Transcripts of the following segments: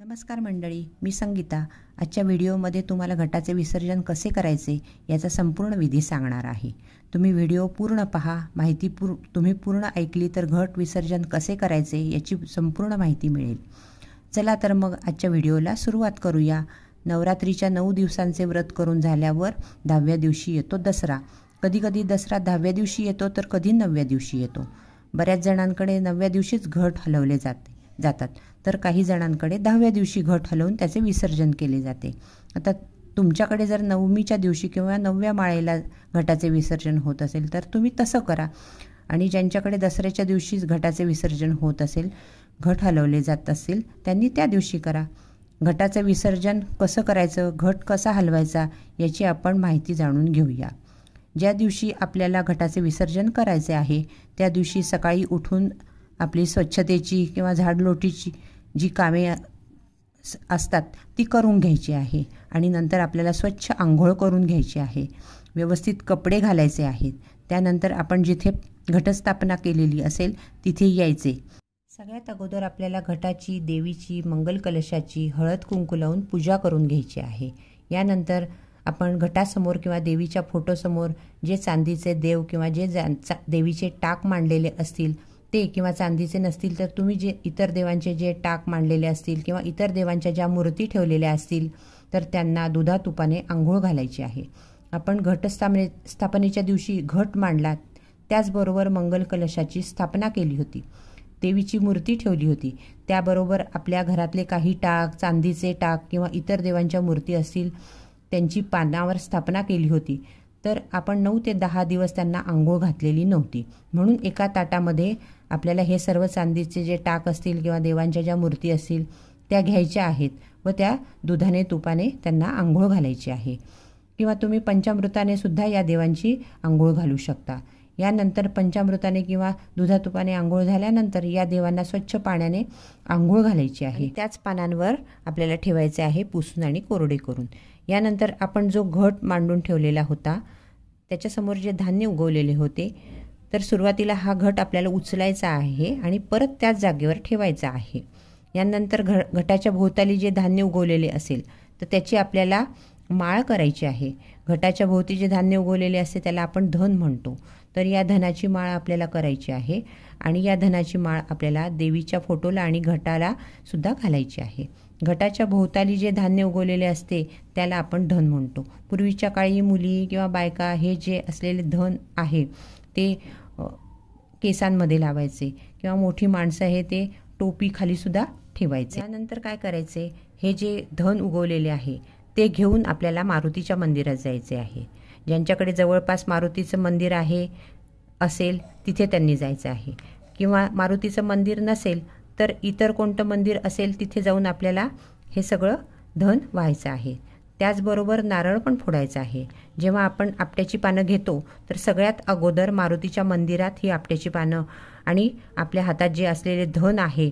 नमस्कार मंडळी मी संगीता आजच्या व्हिडिओमध्ये तुम्हाला घटाचे विसर्जन कसे करायचे याचा संपूर्ण विधी सांगणार आहे तुम्ही व्हिडिओ पूर्ण पहा माहिती पूर् तुम्ही पूर्ण ऐकली तर घट विसर्जन कसे करायचे याची संपूर्ण माहिती मिळेल चला तर मग आजच्या व्हिडिओला सुरुवात करूया नवरात्रीच्या नऊ दिवसांचे व्रत करून झाल्यावर दहाव्या दिवशी येतो दसरा कधीकधी दसरा दहाव्या दिवशी येतो तर कधी नवव्या दिवशी येतो बऱ्याच जणांकडे नवव्या दिवशीच घट हलवले जाते जातात तर काही जणांकडे दहाव्या दिवशी घट हलवून त्याचे विसर्जन केले जाते आता तुमच्याकडे जर नवमीच्या दिवशी किंवा नवव्या माळेला घटाचे विसर्जन होत असेल तर तुम्ही तसं करा आणि ज्यांच्याकडे दसऱ्याच्या दिवशीच घटाचे विसर्जन होत असेल घट हलवले जात असतील त्यांनी त्या दिवशी करा घटाचं विसर्जन कसं करायचं घट कसा हलवायचा याची आपण माहिती जाणून घेऊया ज्या दिवशी आपल्याला घटाचे विसर्जन करायचे आहे त्या दिवशी सकाळी उठून आपली स्वच्छतेची किंवा झाडलोटीची जी कामे असतात ती करून घ्यायची आहे आणि नंतर आपल्याला स्वच्छ आंघोळ करून घ्यायची आहे व्यवस्थित कपडे घालायचे आहेत त्यानंतर आपण जिथे घटस्थापना केलेली असेल तिथे यायचे सगळ्यात अगोदर आपल्याला घटाची देवीची मंगल कलशाची हळद कुंकू लावून पूजा करून घ्यायची आहे यानंतर आपण घटासमोर किंवा देवीच्या फोटोसमोर जे चांदीचे देव किंवा जे जा देवीचे टाक मांडलेले असतील ते किंवा चांदीचे नसतील तर तुम्ही जे इतर देवांचे जे टाक मांडलेले असतील किंवा इतर देवांच्या ज्या मूर्ती ठेवलेल्या असतील तर त्यांना दुधा तुपाने आंघोळ घालायची आहे आपण घटस्थापने स्थापनेच्या दिवशी घट मांडला त्याचबरोबर मंगल कलशाची स्थापना केली होती देवीची मूर्ती ठेवली होती त्याबरोबर आपल्या घरातले काही टाक चांदीचे टाक किंवा इतर देवांच्या मूर्ती असतील त्यांची पानावर स्थापना केली होती तर आपण नऊ ते दहा दिवस त्यांना आंघोळ घातलेली नव्हती म्हणून एका ताटामध्ये आपल्याला हे सर्व चांदीचे जे टाक असतील किंवा देवांच्या ज्या मूर्ती असतील त्या घ्यायच्या आहेत व त्या दुधाने तुपाने त्यांना आंघोळ घालायची आहे किंवा तुम्ही पंचामृताने सुद्धा या देवांची आंघोळ घालू शकता यानंतर पंचामृताने किंवा दुधातुपाने आंघोळ झाल्यानंतर या देवांना स्वच्छ पाण्याने आंघोळ घालायची आहे त्याच पानांवर आपल्याला ठेवायचे आहे पुसून आणि कोरडे करून यानंतर आपण जो घट मांडून ठेवलेला होता त्याच्यासमोर जे धान्य उगवलेले होते तर सुरुवातीला हा घट आपल्याला उचलायचा आहे आणि परत त्याच जागेवर ठेवायचा आहे यानंतर घ घटाच्या भोवताली जे धान्य उगवलेले असेल तर त्याची आपल्याला माळ करायची आहे घटाच्या भोवती जे धान्य उगवलेले असते त्याला आपण धन म्हणतो तर या धनाची माळ आपल्याला करायची आहे आणि या धनाची माळ आपल्याला देवीच्या फोटोला आणि घटाला सुद्धा घालायची आहे घटाच्या भोवताली जे धान्य उगवलेले असते त्याला आपण धन म्हणतो पूर्वीच्या काळी मुली किंवा बायका हे जे असलेले धन आहे ते केसांमध्ये लावायचे किंवा मोठी माणसं हे ते टोपीखालीसुद्धा ठेवायचे त्यानंतर काय करायचे हे जे धन उगवलेले आहे ते घेऊन आपल्याला मारुतीच्या मंदिरात जायचे आहे ज्यांच्याकडे जवळपास मारुतीचं मंदिर आहे असेल तिथे त्यांनी जायचं आहे किंवा मारुतीचं मंदिर नसेल तर इतर कोणतं मंदिर असेल तिथे जाऊन आपल्याला हे सगळं धन व्हायचं आहे त्याचबरोबर नारळ पण फोडायचं आहे जेव्हा आपण आपट्याची पानं घेतो तर सगळ्यात अगोदर मारुतीच्या मंदिरात ही आपट्याची पानं आणि आपल्या हातात जे असलेले धन आहे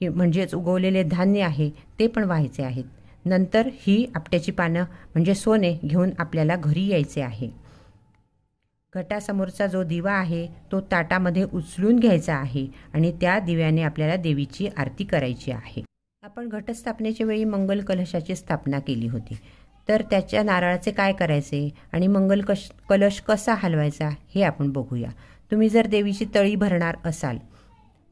की म्हणजेच उगवलेले धान्य आहे ते पण व्हायचे आहेत नंतर ही आपट्याची पानं म्हणजे सोने घेऊन आपल्याला घरी यायचे आहे घटासमोरचा जो दिवा आहे तो ताटामध्ये उचलून घ्यायचा आहे आणि त्या दिव्याने आपल्याला देवीची आरती करायची आहे आपण घटस्थापनेच्या वेळी मंगल कलशाची स्थापना केली होती तर त्याच्या नारळाचे काय करायचे आणि मंगल कश कलश कसा हलवायचा हे आपण बघूया तुम्ही जर देवीची तळी भरणार असाल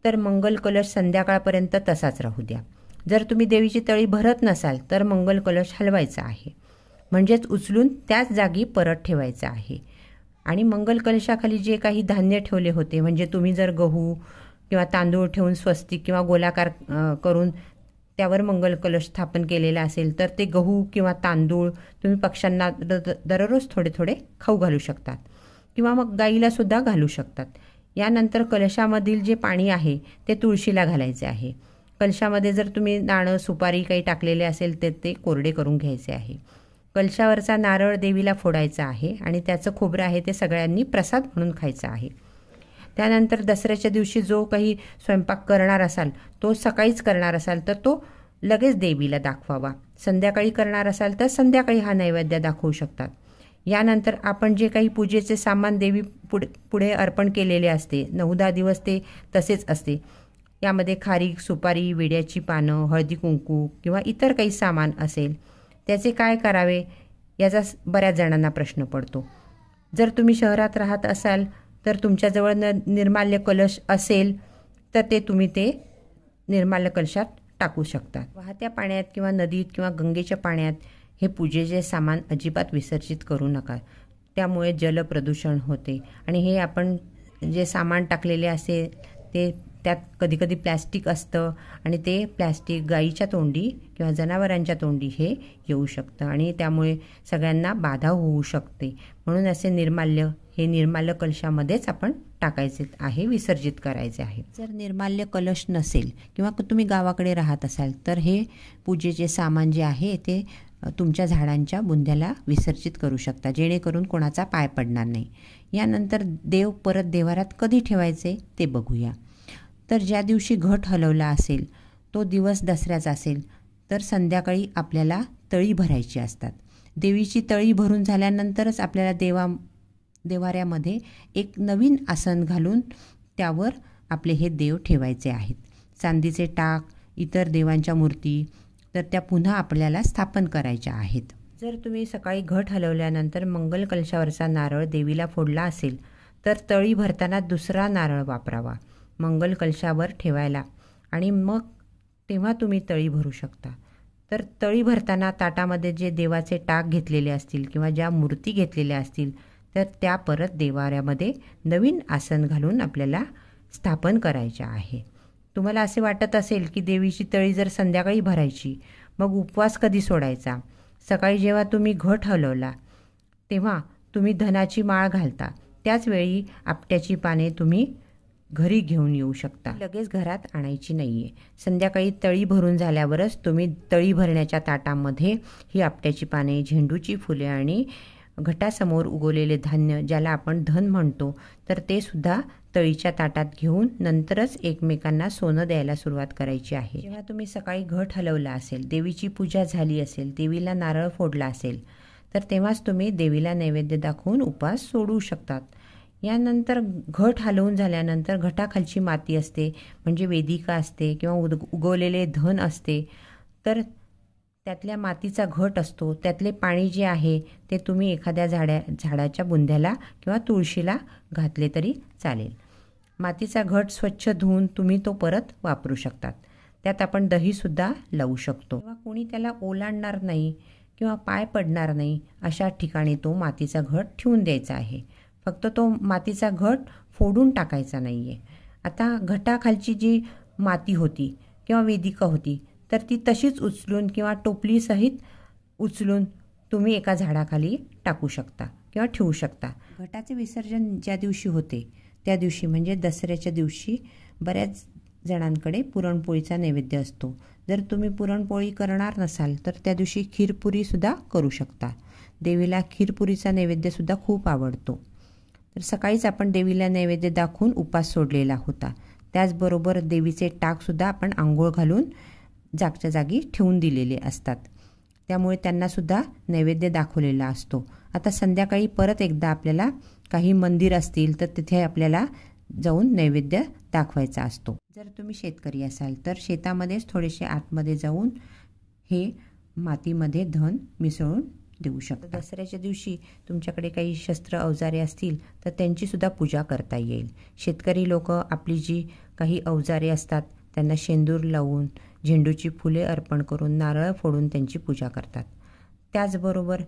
तर मंगल कलश संध्याकाळपर्यंत तसाच राहू द्या जर तुम्ही देवीची तळी भरत नसाल तर मंगल कलश हलवायचा आहे म्हणजेच उचलून त्याच जागी परत ठेवायचा आहे आणि मंगल कलशाखाली जे काही धान्य ठेवले होते म्हणजे तुम्ही जर गहू किंवा तांदूळ ठेवून स्वस्तिक किंवा गोलाकार करून त्यावर मंगल कलश स्थापन केलेला असेल तर ते गहू किंवा तांदूळ तुम्ही पक्ष्यांना दररोज थोडे थोडे खाऊ घालू शकतात किंवा मग गाईला सुद्धा घालू शकतात यानंतर कलशामधील जे पाणी आहे ते तुळशीला घालायचे आहे कलशामध्ये जर तुम्ही नाणं सुपारी काही टाकलेले असेल तर ते कोरडे करून घ्यायचे आहे कलशावरचा नारळ देवीला फोडायचा आहे आणि त्याचं खोबरं आहे ते सगळ्यांनी प्रसाद म्हणून खायचं आहे त्यानंतर दसऱ्याच्या दिवशी जो काही स्वयंपाक करणार असाल तो सकाळीच करणार असाल तर तो लगेच देवीला दाखवावा संध्याकाळी करणार असाल तर संध्याकाळी हा नैवेद्य दाखवू शकतात यानंतर आपण जे काही पूजेचे सामान देवी पुढे पुढे अर्पण केलेले असते नऊ दहा दिवस ते तसेच असते यामध्ये खारीक सुपारी विड्याची पानं हळदी कुंकू किंवा इतर काही सामान असेल त्याचे काय करावे याचा बऱ्याच जणांना प्रश्न पडतो जर तुम्ही शहरात राहत असाल तर तुमच्याजवळ न निर्माल्य कलश असेल तर ते तुम्ही ते निर्माल्य कलशात टाकू शकता वाहत्या पाण्यात किंवा नदीत किंवा गंगेच्या पाण्यात हे पूजेचे सामान अजिबात विसर्जित करू नका त्यामुळे जलप्रदूषण होते आणि हे आपण जे सामान टाकलेले असेल ते त्यात कधीकधी प्लॅस्टिक असतं आणि ते प्लॅस्टिक गाईच्या तोंडी किंवा जनावरांच्या तोंडी हे येऊ शकतं आणि त्यामुळे सगळ्यांना बाधा होऊ शकते म्हणून असे निर्माल्य हे निर्माल्य कलशामध्येच आपण टाकायचे आहे विसर्जित करायचे आहे जर निर्माल्य कलश नसेल किंवा तुम्ही गावाकडे राहत असाल तर हे पूजेचे सामान जे आहे ते तुमच्या झाडांच्या बुंद्याला विसर्जित करू शकता जेणेकरून कोणाचा पाय पडणार नाही यानंतर देव परत देवारात कधी ठेवायचे ते बघूया तर ज्या दिवशी घट हलवला असेल तो दिवस दसऱ्याचा असेल तर संध्याकाळी आपल्याला तळी भरायची असतात देवीची तळी भरून झाल्यानंतरच आपल्याला देवा देवाऱ्यामध्ये एक नवीन आसन घालून त्यावर आपले हे देव ठेवायचे आहेत चांदीचे टाक इतर देवांच्या मूर्ती तर त्या पुन्हा आपल्याला स्थापन करायच्या आहेत जर तुम्ही सकाळी घट हलवल्यानंतर मंगल कलशावरचा नारळ देवीला फोडला असेल तर तळी भरताना दुसरा नारळ वापरावा मंगलकलशावर कलशावर ठेवायला आणि मग तेव्हा तुम्ही तळी भरू शकता तर तळी भरताना ताटामध्ये जे देवाचे टाक घेतलेले असतील किंवा ज्या मूर्ती घेतलेल्या असतील तर त्या परत देवाऱ्यामध्ये नवीन आसन घालून आपल्याला स्थापन करायच्या आहे तुम्हाला असे वाटत असेल की देवीची तळी जर संध्याकाळी भरायची मग उपवास कधी सोडायचा सकाळी जेव्हा तुम्ही घट हलवला तेव्हा तुम्ही धनाची माळ घालता त्याचवेळी आपट्याची पाने तुम्ही घरी घेऊन येऊ शकता लगेच घरात आणायची नाही आहे संध्याकाळी तळी भरून झाल्यावरच तुम्ही तळी भरण्याच्या ताटामध्ये ही आपट्याची पाने झेंडूची फुले आणि घटासमोर उगवलेले धान्य ज्याला आपण धन म्हणतो तर ते सुद्धा तळीच्या ताटात घेऊन नंतरच एकमेकांना सोनं द्यायला सुरुवात करायची आहे जेव्हा तुम्ही सकाळी घट हलवला असेल देवीची पूजा झाली असेल देवीला नारळ फोडला असेल तर तेव्हाच तुम्ही देवीला नैवेद्य दाखवून उपास सोडू शकतात यानंतर घट हलवून झाल्यानंतर घटाखालची माती असते म्हणजे वेदिका असते किंवा उद उगवलेले धन असते तर त्यातल्या मातीचा घट असतो त्यातले पाणी जे आहे ते तुम्ही एखाद्या झाड्या झाडाच्या बुंध्याला किंवा तुळशीला घातले तरी चालेल मातीचा घट स्वच्छ धुवून तुम्ही तो परत वापरू शकतात त्यात आपण दहीसुद्धा लावू शकतो किंवा कोणी त्याला ओलांडणार नाही किंवा पाय पडणार नाही अशा ठिकाणी तो मातीचा घट ठेवून द्यायचा आहे फक्त तो मातीचा घट फोडून टाकायचा नाही आहे आता घटाखालची जी माती होती किंवा वेदिका होती तर ती तशीच उचलून किंवा टोपलीसहित उचलून तुम्ही एका झाडाखाली टाकू शकता किंवा ठेवू शकता घटाचे विसर्जन ज्या दिवशी होते त्या दिवशी म्हणजे दसऱ्याच्या दिवशी बऱ्याच जणांकडे पुरणपोळीचा नैवेद्य असतो जर तुम्ही पुरणपोळी करणार नसाल तर त्या दिवशी खीरपुरीसुद्धा करू शकता देवीला खीरपुरीचा नैवेद्यसुद्धा खूप आवडतो तर सकाळीच आपण देवीला नैवेद्य दाखवून उपास सोडलेला होता त्याचबरोबर देवीचे टाकसुद्धा आपण आंघोळ घालून जागच्या जागी ठेवून दिलेले असतात त्यामुळे त्यांनासुद्धा नैवेद्य दाखवलेला असतो आता संध्याकाळी परत एकदा आपल्याला काही मंदिर असतील तर तिथे आपल्याला जाऊन नैवेद्य दाखवायचा असतो जर तुम्ही शेतकरी असाल तर शेतामध्येच थोडेसे आतमध्ये जाऊन हे मातीमध्ये धन मिसळून देऊ शकता दसऱ्याच्या दिवशी तुमच्याकडे काही शस्त्र अवजारे असतील तर त्यांचीसुद्धा पूजा करता येईल शेतकरी लोक आपली जी काही अवजारे असतात त्यांना शेंदूर लावून झेंडूची फुले अर्पण करून नारळ फोडून त्यांची पूजा करतात त्याचबरोबर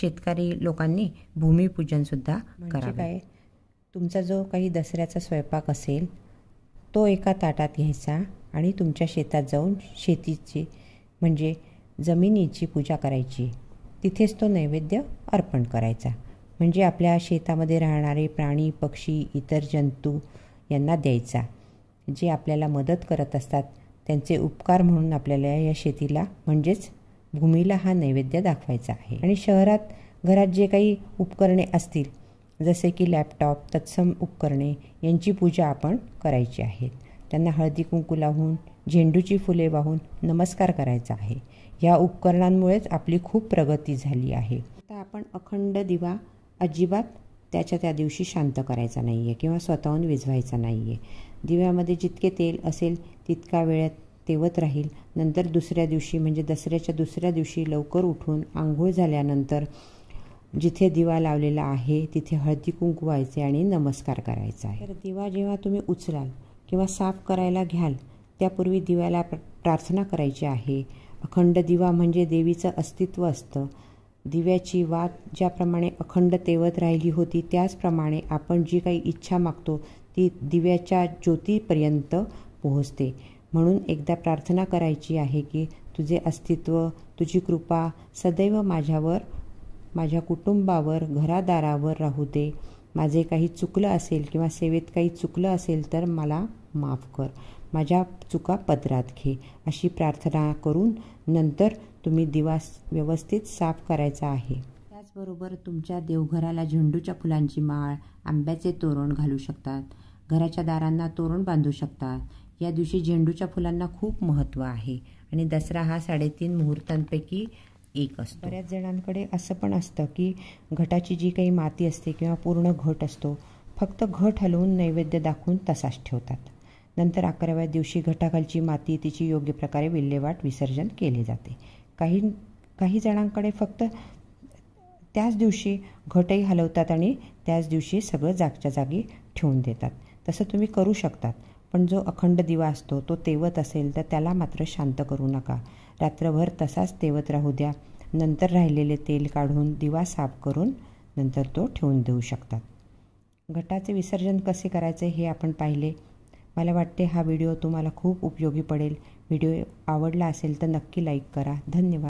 शेतकरी लोकांनी भूमिपूजनसुद्धा म्हणजे करा काय तुमचा जो काही दसऱ्याचा स्वयंपाक असेल तो एका ताटात घ्यायचा आणि तुमच्या शेतात जाऊन शेतीची म्हणजे जमिनीची पूजा करायची तिथेच तो नैवेद्य अर्पण करायचा म्हणजे आपल्या शेतामध्ये राहणारे प्राणी पक्षी इतर जंतू यांना द्यायचा जे आपल्याला मदत करत असतात त्यांचे उपकार म्हणून आपल्याला या शेतीला म्हणजेच भूमीला हा नैवेद्य दाखवायचा आहे आणि शहरात घरात जे काही उपकरणे असतील जसे की लॅपटॉप तत्सम उपकरणे यांची पूजा आपण करायची आहे त्यांना हळदी कुंकू लावून झेंडूची फुले वाहून नमस्कार करायचा आहे या उपकरणांमुळेच आपली खूप प्रगती झाली आहे आता आपण अखंड दिवा अजिबात त्याच्या त्या दिवशी शांत करायचा नाही आहे किंवा स्वतःहून विझवायचा नाही आहे दिव्यामध्ये जितके तेल असेल तितका वेळात तेवत राहील नंतर दुसऱ्या दिवशी म्हणजे दसऱ्याच्या दुसऱ्या दिवशी लवकर उठून आंघोळ झाल्यानंतर जिथे दिवा लावलेला आहे तिथे हळदी कुंकू व्हायचे आणि नमस्कार करायचा आहे तर दिवा जेव्हा तुम्ही उचलाल किंवा साफ करायला घ्याल त्यापूर्वी दिव्याला प्रार्थना करायची आहे अखंड दिवा म्हणजे देवीचं अस्तित्व असतं दिव्याची वात ज्याप्रमाणे अखंड तेवत राहिली होती त्याचप्रमाणे आपण जी काही इच्छा मागतो ती दिव्याच्या ज्योतीपर्यंत पोहोचते म्हणून एकदा प्रार्थना करायची आहे की तुझे अस्तित्व तुझी कृपा सदैव माझ्यावर माझ्या कुटुंबावर घरादारावर राहू दे माझे काही चुकलं असेल किंवा सेवेत काही चुकलं असेल तर मला माफ कर माझ्या चुका पदरात घे अशी प्रार्थना करून नंतर तुम्ही दिवा व्यवस्थित साफ करायचा आहे त्याचबरोबर तुमच्या देवघराला झेंडूच्या फुलांची माळ आंब्याचे तोरण घालू शकतात घराच्या दारांना तोरण बांधू शकतात या दिवशी झेंडूच्या फुलांना खूप महत्त्व आहे आणि दसरा हा साडेतीन मुहूर्तांपैकी एक असतो बऱ्याच जणांकडे असं पण असतं की घटाची जी काही माती असते किंवा पूर्ण घट असतो फक्त घट हलवून नैवेद्य दाखवून तसाच ठेवतात नंतर अकराव्या दिवशी घटाखालची माती तिची योग्य प्रकारे विल्हेवाट विसर्जन केले जाते काही काही जणांकडे फक्त त्याच दिवशी घटही हलवतात आणि त्याच दिवशी सगळं जागच्या जागी ठेवून देतात तसं तुम्ही करू शकतात पण जो अखंड दिवा असतो तो तेवत असेल तर त्याला मात्र शांत करू नका रात्रभर तसाच तेवत राहू द्या नंतर राहिलेले तेल काढून दिवा साफ करून नंतर तो ठेवून देऊ शकतात घटाचे विसर्जन कसे करायचे हे आपण पाहिले मला वाटते हा व्हिडिओ तुम्हाला खूप उपयोगी पडेल व्हिडिओ आवडला असेल तर नक्की लाईक करा धन्यवाद